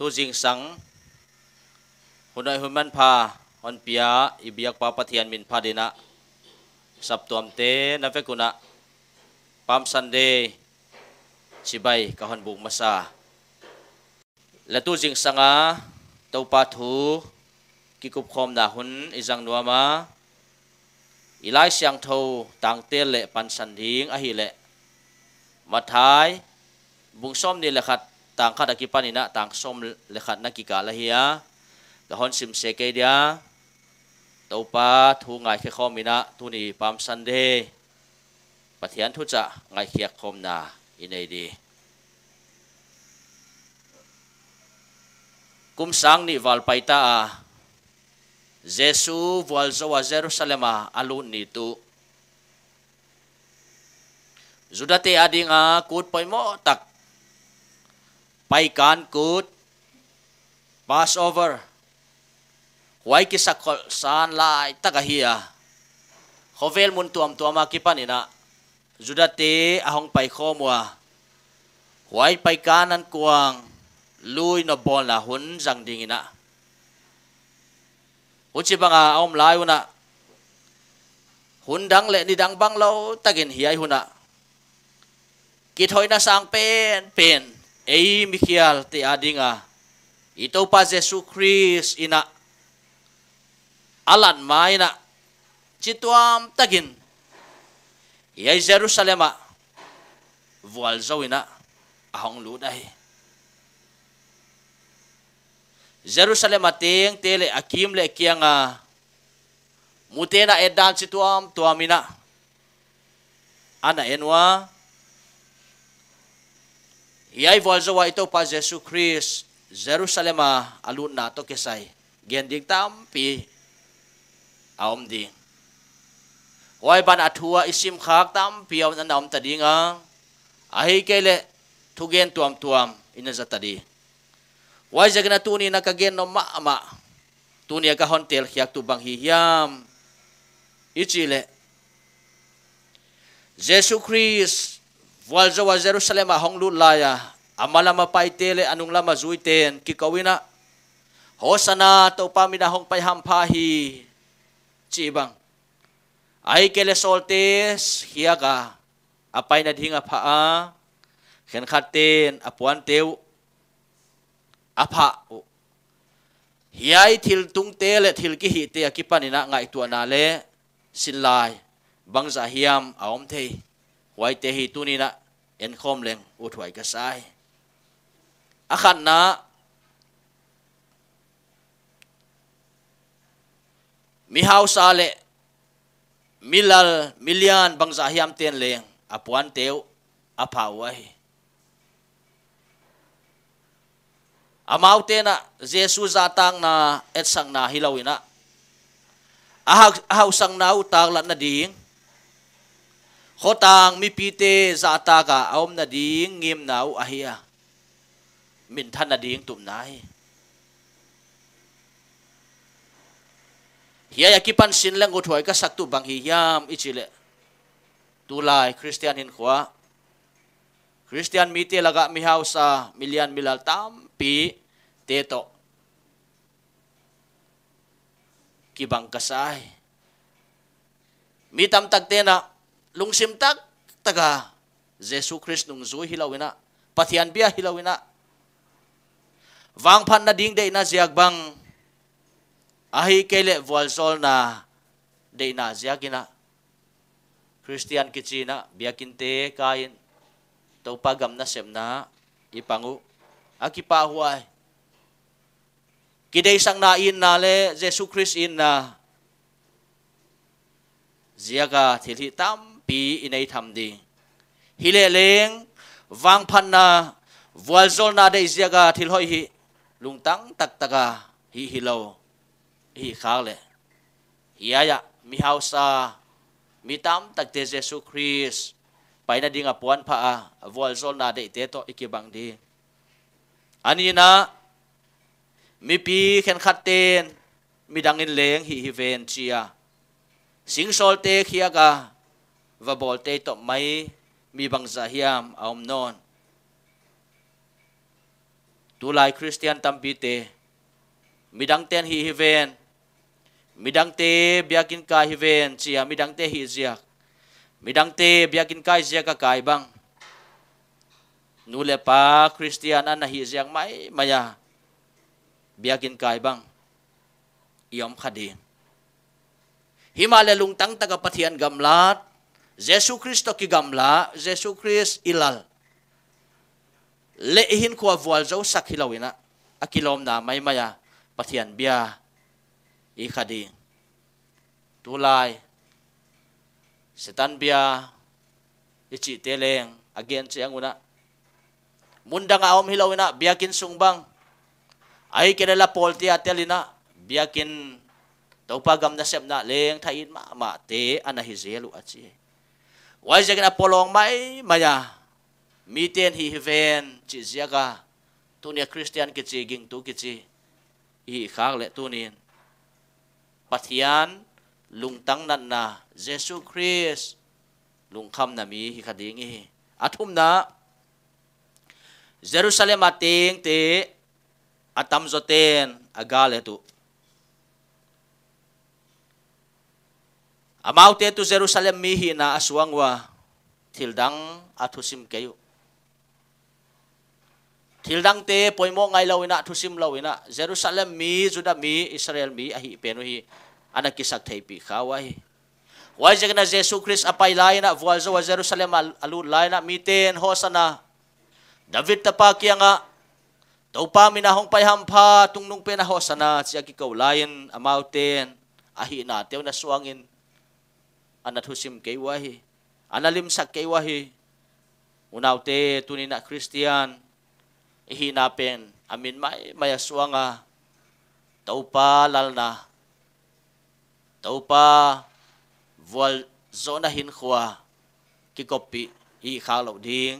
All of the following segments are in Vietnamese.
ทุจริงสังคนไอหุ่มันพาอนเปียอิบิยักปาปะเทียนมินพาดินะสับตัวมเตนัเฟกุนะปามสันเดย์ชิบายกะฮันบุกมาซาและทุจริงสังะเต้าปาทูกิคุปคอมดาหุนอิจังนัวมาอิไลเซียงโทตังเตลเลปันสันดิงอหิเลมาทายบุงซ้อมนี่แหละครับ tang khat akipan ina tang som le khat na ki ka la hiya ka hon sim se ke dia to pa thu ngai khom ina tu ni pam san de pathian thu cha ngai khia khom na inei di kum sang ni wal pai ta a jesu wal zo wa jerusalema alu ni tu zudate adinga kut Paikan kut Passover. Huay kisa saan lai tagahiya. Hovel mun tuam tuama kipanina. Judate ahong paikomwa. Huay paikanan kuang lui na bola hun jang dingina. Uchi banga aom lai una. Hundang le ni dang bang lo tagin hiyay huna. Kithoy na sang pen pen ei mikhial te adinga ito pa Jesu Christ ina alan mai maina chituam tagin yai Jerusalema vual zawina ahong lu dai Jerusalema teng tele akim le kianga mutena edan chituam tuamina ana enwa Iyay walzawa ito pa Jesu Christ, Jerusalem alun nato kesay. Gendig tampi aom di. Wai ban atua isim khak tampi aom na naom tadi nga. Ahi kele tugen tuam tuam ina za tadi. Wai jagna tuni nakagen no ma Tuni ka hontel hiyak tubang hiyam. Ichile. Jesus Christ Walzawa Jerusalem honglu laya amalama paitele anung lama zuiten kikawina hosana to pamina hong paihampahi chibang ay kele soltes hiaga apay nadhinga paa ah. ken khaten apuan teu apa hiay thil tung tele thil ki hi te akipanina nga ituanale sinlai bangza hiam aom thei ไว้เตหิตุนี่นะเอ็นคอมเลงอุทวยกระซายอาคันนะมีฮาวซาเลมิลลมิลียนบังซาฮิมเตียนเลงอปวนเตวอภาวว้อามาเตนะเยซูซาตังนาเอ็ดสังนาฮิลาวินะอาฮาวสังนาอุตาลันนาดี่งขอต่างมีปีเตซาตากาอมนาดีงเงียมหนาวอาเฮียมินท่านนาดีงตุ่มนายเฮียอยากกิปันสินแลงกุถอยก็สักตุบังฮียามอิจิเลตุลายคริสเตียนหินขวาคริสเตียนมีเตลักะมิฮาวซามิลียนมิลลตามปีเตโตกิบังกษัยมีตัมตักเตนะ lungsim tak taka Jesu Christ nung zui hilawina pathian bia hilawina wang phan na ding de na ziak bang ahi kele wal sol na de na ziakina Christian kichina biakin te kain to pagam na sem na ipangu akipa huai kidei sang na in na le Jesu Christ in na ziaga thil hi tam ปีอินัยทำดีฮิเลเลงวังพันนาวอลโซนาได้เสียกาทิลหอยฮิลุงตั้งตักตะกาฮิฮิโลฮิข้าเลฮิยายะมิฮาวซามิตามตักเตเจสุคริสไปนั่นดิ่งอปวนพระวอลโซนาได้เตโตอิกิบังดีอันนี้นะมีปีเข็นขัดเตนมีดังเงินเลงฮิฮิเวนเชียสิงโซลเตเคียกา và bol tê tọ mai mi bang za hiam aum non tu lai christian tam bi te mi dang ten hi hi ven mi dang te biakin kai hi ven chia mi dang te hi ziak mi dang te biakin kai ziak ka kai bang nu le pa christian an hi ziak mai maya biakin kai bang yom khadin himale lung tang taka pathian gamlat Jesu Christo ki gamla Jesus Christ ilal le hin khua vual zo sak akilom na mai maya pathian bia i khadi tulai setan bia ichi teleng again chi anguna mundang aom hilawina biakin sungbang ai kenela poltia telina biakin topagam na sepna leng thain ma ma te anahi zelu achi wai jakin Polong mai maya uh, miten hi hiven chi tu nia christian ki chi ging tu ki chi i khak le tunin pathian lungtang nan na jesu christ lungkham na mi hi khading hi athum na jerusalem ating te atam zoten agale tu Amaw te tu Jerusalem mihi na aswangwa thildang athusim keyo. Thildang te poimo ngai lawina thusim lawina Jerusalem mi juda mi Israel mi ahi penu hi anakisak thei pi khawai. Wai jegna Jesus Christ apai laina vualzo wa Jerusalem alu laina miten hosana. David tapakianga topa minahong pai hampa tungnung pena hosana siaki kau lain amauten ahi na teu na suangin anh anathusim keiwa hi analim sak keiwa hi unaute tunina christian hi ihina pen amin mai maya suanga na lalna pa vual zona hin khwa ki copy hi i kha thì ding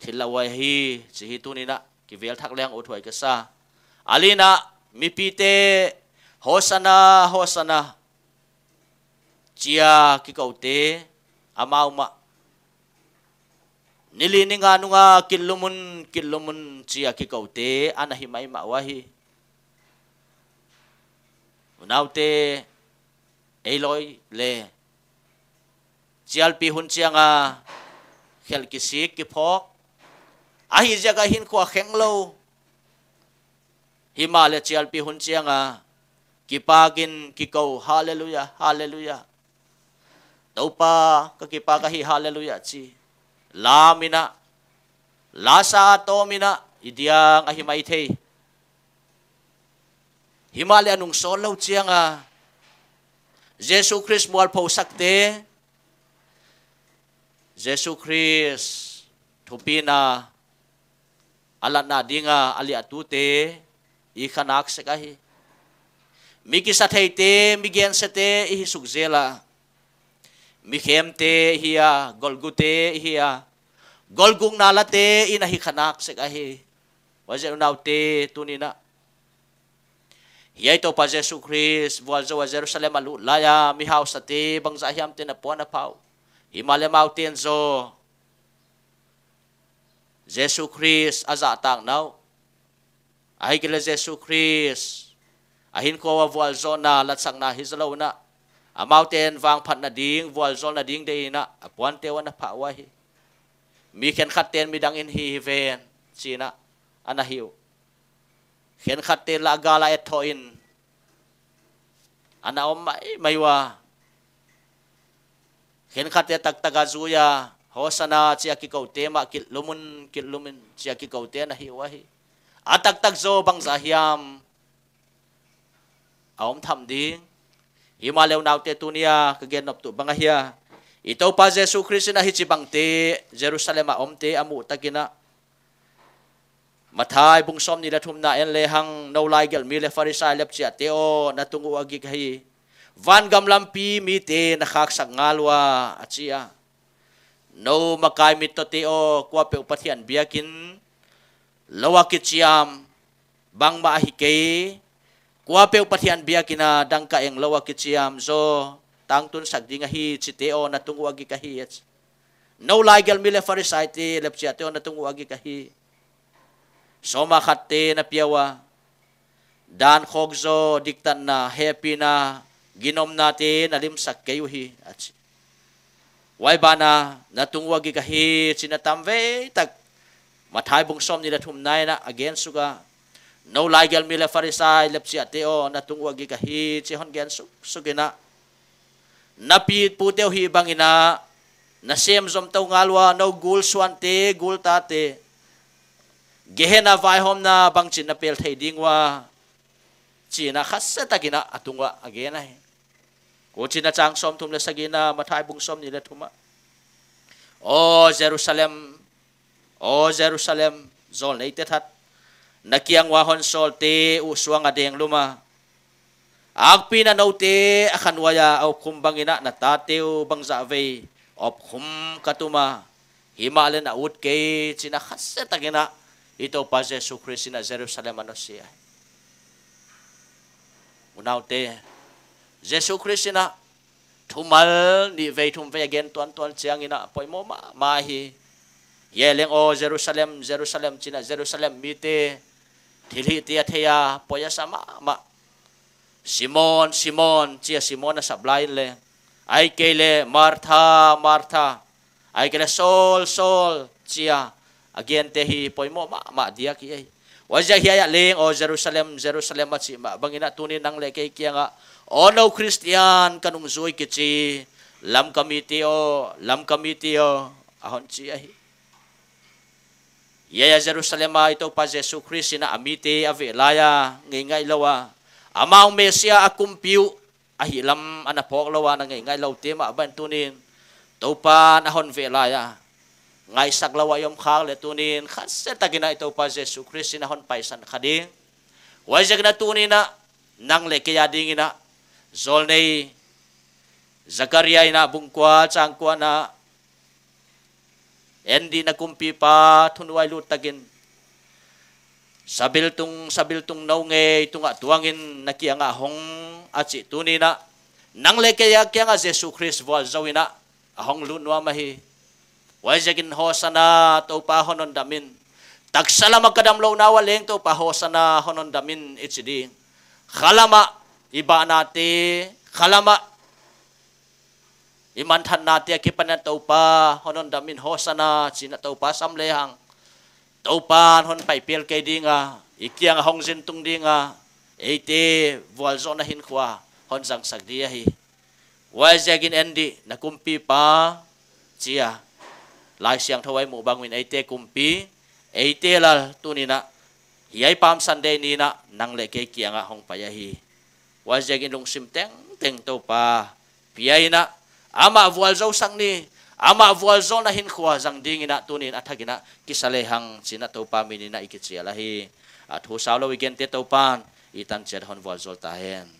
thilawai hi chi hi tu nina ki vel thắc leng o thuai ka sa alina mi pi te hosana hosana chia cái cầu tế amau à, ma nili ni nga nunga kilumun kilumun chia ki kaute anahi mai ma wahi unaute eloi le chial pi hun chia nga khel ki sik ki phok ahi ja ga hin khwa kheng lo himale chial pi hun chia nga ki pagin ki kau hallelujah hallelujah Taupa kakipakahi hallelujah si lamina lasa atomina idiang ahimaithe himali anung solaw siya nga Jesu Christ mual sakte. Jesu Christ tupina ala na dinga ali atute ikanak Miki mikisatay te migyan sete ihisugzela Mikhemte hiya, Golgute hiya, Golgung nalate inahikanak sekahi. Wazir unaute tunina. Yaito ito pa Jesu Chris, buwalzo wa Jerusalem alulaya, mihaw sa ti, bangzahiyam tinapuan na paw. Himalemaw tinzo. Jesu Chris azatang naw. Ahi kila Jesu Chris. Ahin ko wa buwalzo na latsang na hizalaw na. a mountain wang phat na ding wal zol na ding de na a puan te wan pha wa hi mi khen khat ten mi dang in hi ven na ana hiu khen khat te la gala et tho in ana om mai mai wa khen khat te tak taka zuya hosana chia ki ko te ma kil lumun kil lumin chia ki ko te na hi wa hi atak tak zo bang za hiam aom tham ding Himalaya ನಾವ್ತೆ ತುನಿಯ ಕಗೆನ್ನಪ್ತು bangahia. ito pa Jesu Kristo na hitibang ti Jerusalem om ti amu tagina. mathai bungsom ni lathum na enle hang no laigel mi le farisai lep chia te o natungu agi kai van gamlampi lampi mi te nakhaksak ngalwa achia no makai mi to te o kwa pe upathian biakin lawakit siam bang ma Kuwape upatian biya kina dangka yang lawa kitsiyam. So, tangtun sagdi nga hi siteo na tunguagi kahi No legal mile farisaiti lepsiyateo na tunguagi kahi. So makati na piyawa. Dan kogzo diktan na happy na ginom natin alimsak kayo hi. At Wai ba na natunguagi kahi sinatamve tag matay bong som nila tumnay na against suga no lai gel mile farisai lepsi ateo na tungwa gi kahi chi hon gen su sugina napit puteo hi bangina na sem zom to ngalwa no gul te gul tate gehena vai hom na bang bangchin na pel thei dingwa china khassa takina atungwa agena he ko na chang som thum le sagina mathai bung som ni le thuma o jerusalem o jerusalem zol nei te that Nakiang wahon sol ti uswang ading luma. Agpi na nauti akan waya au kumbangina na tateo bangsa ve op kum katuma himalen na ut kay sinakasa ito pa si Yesu Kristo na Jerusalem ano siya. Unaw te, Yesu Kristo na tumal ni ve tumve again tuan tuan siyang ina poy mo ma mahi. Yeleng o Jerusalem, Jerusalem, China, Jerusalem, mite, Dili tiya-tiya po ya sama. Ma. Simon, Simon, siya Simon na sa blind le. Ay kele, Martha, Martha. Ay kele, Sol, Sol, siya. Again tehi po mo, ma, ma, diya kiyay. Wajah hiya ling, o Jerusalem, Jerusalem at si ma. Bangina tunin ang lekay kiya nga. O no, Christian, kanung zoi kitsi. Lam kami o, lam kami o. Ahon siya. Yaya Jerusalema ito pa Jesu Christ na amiti avi elaya ngay ilawa. Amaw mesya akumpiu ahilam anapok lawa na ngay ilaw tema abantunin. Tupa nahon vi elaya. Ngay saglawa yom kal letunin. Kasi tagina ito pa Jesu Christ hon paisan kadi. Wajag na tunin na nang lekeya dingina. Zolnei Zakaria ina bungkwa changkwa na Endi nagkumpi pa tunway lutagin. Sabil tong sabil tong naunge ito nga tuangin nakiya nga hong at si tunina. Nang lekaya kaya nga Jesu Christ wal zawina. Ahong lunwa mahi. Wajagin hosana to pahonon damin. Tagsala magkadamlaw na waling to pahosana honon damin itsidi. Kalama iba nati kalama iman than na tia ki panan to pa honon damin hosana china to pa sam le hang to pa hon pai pel ke dinga ikiang hong jin tung dinga ate wal zona hin khwa hon sang sak dia hi wal jagin endi na kumpi pa chia lai siang thawai mu bangwin ite kumpi ite ate lal tunina hiai pam sunday ni na nang le ke kianga hong pa ya hi wal jagin lung sim teng teng to pa piai na Ama avualzo sang ni ama avualzo na hinkwa sang dingin na tunin at hagina kisalehang sinato pamini na ikit siya lahi. At husaw law igen tetopan itan siya hon vualzo tahen.